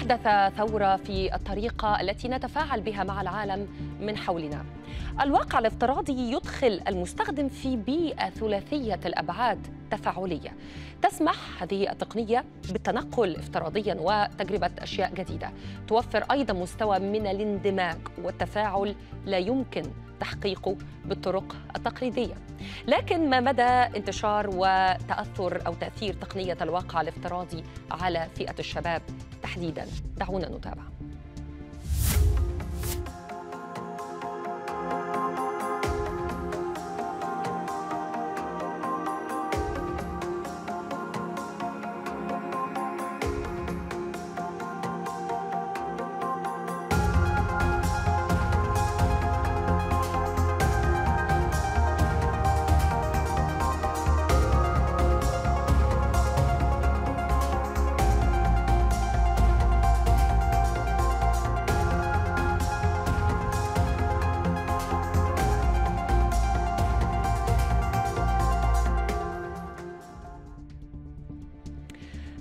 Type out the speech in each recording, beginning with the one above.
أحدث ثورة في الطريقة التي نتفاعل بها مع العالم من حولنا. الواقع الافتراضي يدخل المستخدم في بيئة ثلاثية الأبعاد تفاعلية. تسمح هذه التقنية بالتنقل افتراضيا وتجربة أشياء جديدة. توفر أيضا مستوى من الاندماج والتفاعل لا يمكن تحقيقه بالطرق التقليديه لكن ما مدى انتشار وتاثر او تاثير تقنيه الواقع الافتراضي على فئه الشباب تحديدا دعونا نتابع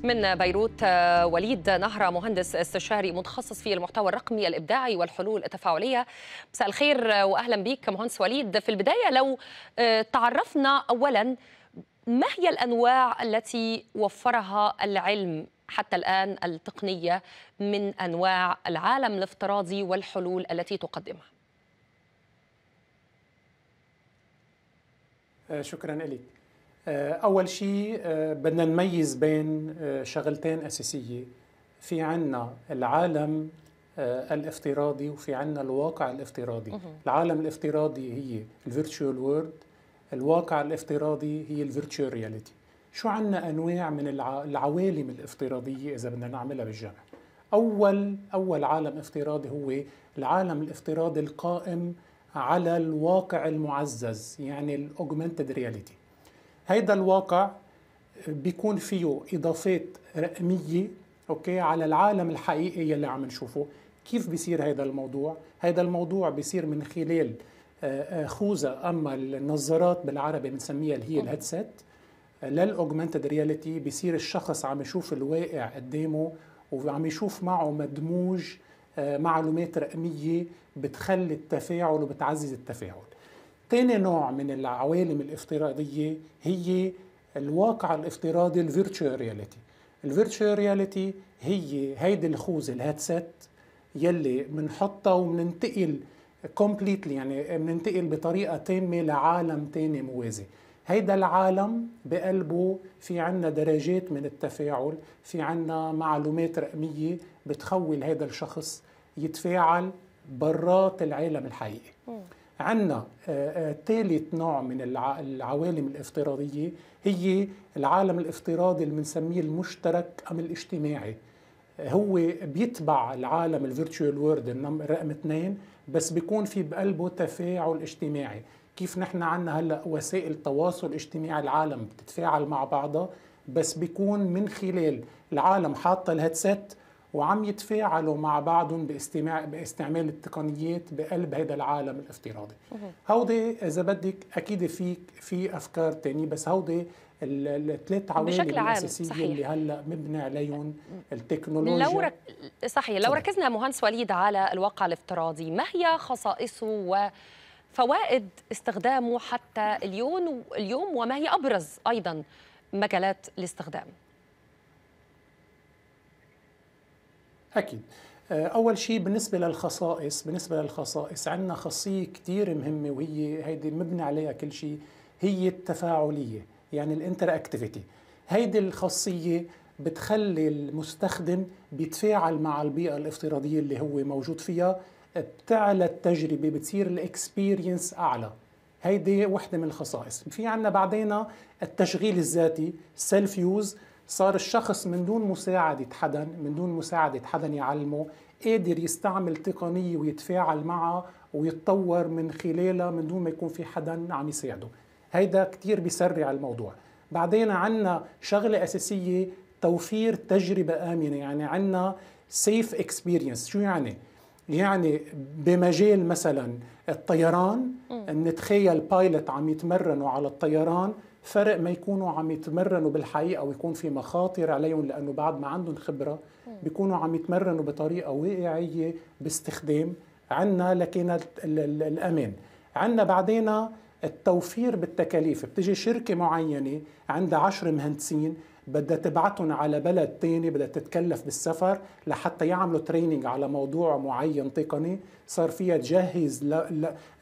من بيروت وليد نهرة مهندس استشاري متخصص في المحتوى الرقمي الإبداعي والحلول التفاعلية مساء الخير وأهلا بك مهندس وليد في البداية لو آه، تعرفنا أولا ما هي الأنواع التي وفرها العلم حتى الآن التقنية من أنواع العالم الافتراضي والحلول التي تقدمها آه، شكرا لك آه، أول شيء آه، بدنا نميز بين آه، شغلتين أساسية في عنا العالم الافتراضي وفي عنا الواقع الافتراضي العالم الافتراضي هي الفيرتشوال وورد الواقع الافتراضي هي الفيرتشوال رياليتي شو عنا أنواع من العوالم الافتراضية إذا بدنا نعملها بالجمع أول أول عالم افتراضي هو العالم الافتراضي القائم على الواقع المعزز يعني الأوجمنتد رياليتي هيدا الواقع بيكون فيه اضافات رقميه اوكي على العالم الحقيقي يلي عم نشوفه كيف بيصير هذا الموضوع هذا الموضوع بيصير من خلال آه، آه، خوذه اما النظارات بالعربي بنسميها اللي هي الهيدسيت للاوجمانتد رياليتي بيصير الشخص عم يشوف الواقع قدامه وعم يشوف معه مدموج آه، معلومات رقميه بتخلي التفاعل وبتعزز التفاعل تاني نوع من العوالم الافتراضية هي الواقع الافتراضي الفيرتشوال رياليتي الفيرتشوال رياليتي هي هيدي الخوذة الهاتسات يلي بنحطها وبننتقل كومبليتلي يعني بننتقل بطريقة تامة لعالم تاني موازي هيدا العالم بقلبه في عنا درجات من التفاعل في عنا معلومات رقمية بتخول هذا الشخص يتفاعل برات العالم الحقيقي عندنا ثالث آه، آه، نوع من العوالم الافتراضية هي العالم الافتراضي اللي بنسميه المشترك أم الاجتماعي هو بيتبع العالم الفيرتشوال وورد رقم اثنين بس بيكون في بقلبه تفاعل اجتماعي كيف نحن عنا هلا وسائل تواصل اجتماعي العالم بتتفاعل مع بعضها بس بيكون من خلال العالم حاطه الهيدسيت وعم يتفاعلوا مع بعضهم باستماع باستعمال التقنيات بقلب هذا العالم الافتراضي هودي اذا بدك اكيد في في افكار تانية بس هودي الثلاث عوامل الاساسيه اللي هلا مبنى عليهم التكنولوجيا لو رك... صحيح لو ركزنا مهندس وليد على الواقع الافتراضي ما هي خصائصه و فوائد استخدامه حتى اليوم اليوم وما هي ابرز ايضا مجالات الاستخدام أكيد آه، أول شيء بالنسبة للخصائص بالنسبة للخصائص عندنا خاصية كثير مهمة وهي هيدي مبنى عليها كل شيء هي التفاعلية يعني الانتر اكتيفيتي هيدي الخاصية بتخلي المستخدم بيتفاعل مع البيئة الافتراضية اللي هو موجود فيها بتعلى التجربة بتصير الاكسبيرينس أعلى هيدي وحدة من الخصائص في عنا بعدين التشغيل الذاتي سيلف يوز صار الشخص من دون مساعدة حدا من دون مساعدة حدا يعلمه قادر يستعمل تقنية ويتفاعل معها ويتطور من خلالها من دون ما يكون في حدا عم يساعده هيدا كتير بيسرع الموضوع بعدين عنا شغلة أساسية توفير تجربة آمنة يعني عنا سيف اكسبيرينس شو يعني؟ يعني بمجال مثلا الطيران نتخيل بايلوت عم يتمرنوا على الطيران فرق ما يكونوا عم يتمرنوا بالحقيقه ويكون في مخاطر عليهم لانه بعد ما عندهم خبره بيكونوا عم يتمرنوا بطريقه واقعيه باستخدام عنا لكن الامان عنا بعدين التوفير بالتكاليف بتجي شركه معينه عندها عشر مهندسين بدها تبعتهم على بلد تاني بدها تتكلف بالسفر لحتى يعملوا تريننج على موضوع معين تقني صار فيها تجهز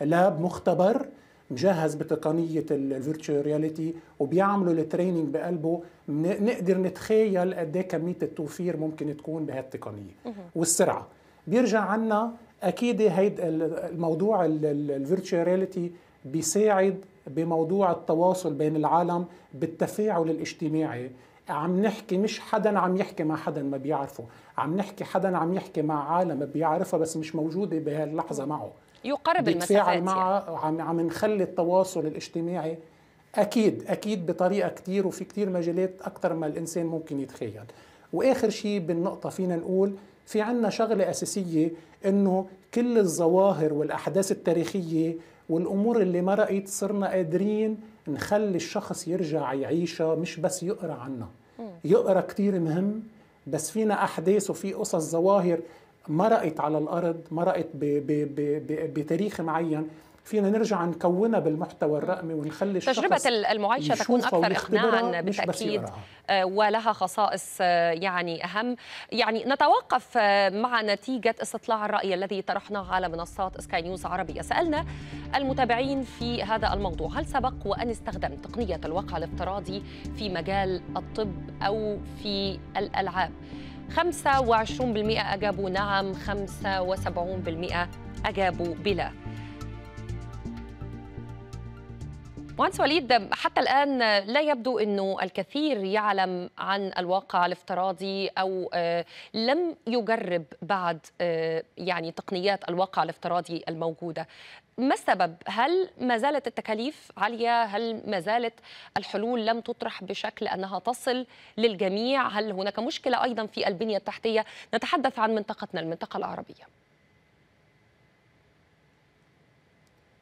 لاب مختبر مجهز بتقنيه الفيرتشوال رياليتي وبيعملوا التريننج بقلبه نقدر نتخيل قد ايه كميه التوفير ممكن تكون بهالتقنيه والسرعه بيرجع عنا اكيد هيدا الموضوع الفيرتشوال رياليتي بيساعد بموضوع التواصل بين العالم بالتفاعل الاجتماعي عم نحكي مش حدا عم يحكي مع حدا ما بيعرفه عم نحكي حدا عم يحكي مع عالم بيعرفها بس مش موجودة بهاللحظة معه يقرب المسافات مع يعني. عم نخلي التواصل الاجتماعي اكيد اكيد بطريقه كثير وفي كثير مجالات اكثر ما الانسان ممكن يتخيل واخر شيء بالنقطه فينا نقول في عنا شغله اساسيه انه كل الظواهر والاحداث التاريخيه والامور اللي مرقت صرنا قادرين نخلي الشخص يرجع يعيشها مش بس يقرا عنها يقرا كثير مهم بس فينا احداث وفي قصص ظواهر مرقت على الارض مرقت بتاريخ معين فينا نرجع نكونها بالمحتوى الرقمي ونخلي الشخص تجربة المعايشة تكون أكثر إقناعا بالتأكيد آه، ولها خصائص آه، يعني أهم يعني نتوقف آه، مع نتيجة استطلاع الرأي الذي طرحناه على منصات سكاي نيوز عربية سألنا المتابعين في هذا الموضوع هل سبق وأن استخدم تقنية الواقع الافتراضي في مجال الطب أو في الألعاب 25% أجابوا نعم 75% أجابوا بلا مهندس وليد حتى الآن لا يبدو أنه الكثير يعلم عن الواقع الافتراضي أو آه، لم يجرب بعد آه، يعني تقنيات الواقع الافتراضي الموجودة ما السبب؟ هل ما زالت التكاليف عالية؟ هل ما زالت الحلول لم تطرح بشكل أنها تصل للجميع؟ هل هناك مشكلة أيضا في البنية التحتية؟ نتحدث عن منطقتنا المنطقة العربية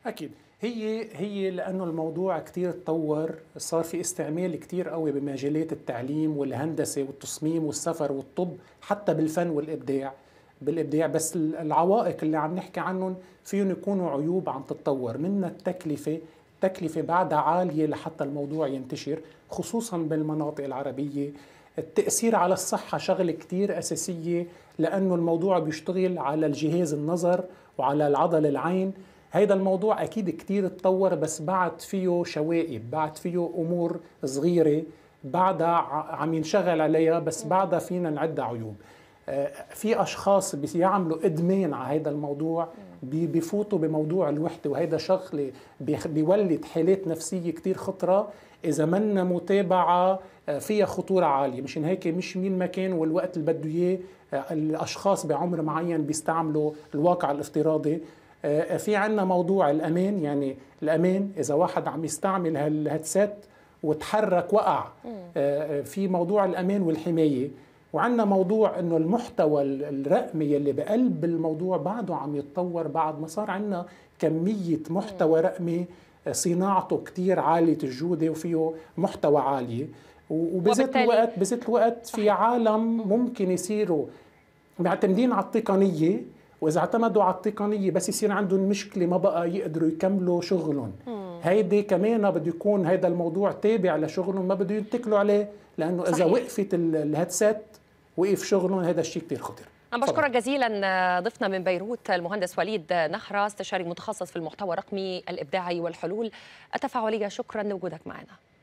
أكيد هي هي لانه الموضوع كثير تطور صار في استعمال كثير قوي بمجالات التعليم والهندسه والتصميم والسفر والطب حتى بالفن والابداع بالابداع بس العوائق اللي عم نحكي عنهم فيهم يكونوا عيوب عم تتطور منها التكلفه التكلفه بعدها عاليه لحتى الموضوع ينتشر خصوصا بالمناطق العربيه التأثير على الصحة شغلة كثير أساسية لأنه الموضوع بيشتغل على الجهاز النظر وعلى العضل العين هيدا الموضوع أكيد كثير اتطور بس بعد فيه شوائب بعد فيه أمور صغيرة بعدها عم ينشغل عليها بس بعدها فينا نعد عيوب آه، في اشخاص بيعملوا ادمان على هذا الموضوع بيفوتوا بموضوع الوحده وهيدا شغله بيولد حالات نفسيه كثير خطره اذا منا متابعه آه، فيها خطوره عاليه مشان هيك مش مين ما كان والوقت اللي بده اياه آه، الاشخاص بعمر معين بيستعملوا الواقع الافتراضي في عندنا موضوع الامان يعني الامان اذا واحد عم يستعمل هالهدسات وتحرك وقع في موضوع الامان والحمايه وعندنا موضوع انه المحتوى الرقمي اللي بقلب الموضوع بعده عم يتطور بعد ما صار عندنا كميه محتوى رقمي آه، صناعته كتير عاليه الجوده وفيه محتوى عالي وبذات الوقت بذات الوقت في عالم ممكن يصيروا معتمدين على التقنيه واذا اعتمدوا على التقنيه بس يصير عندهم مشكله ما بقى يقدروا يكملوا شغلهم هيدي كمان بده يكون هذا الموضوع تابع لشغلهم ما بده يتكلوا عليه لانه صحيح. اذا وقفت الهيدسيت وقف شغلهم هذا الشيء كثير خطير عم بشكرك جزيلا آه، ضيفنا من بيروت المهندس وليد آه، نحرة استشاري متخصص في المحتوى الرقمي الإبداعي والحلول التفاعلية شكرا لوجودك معنا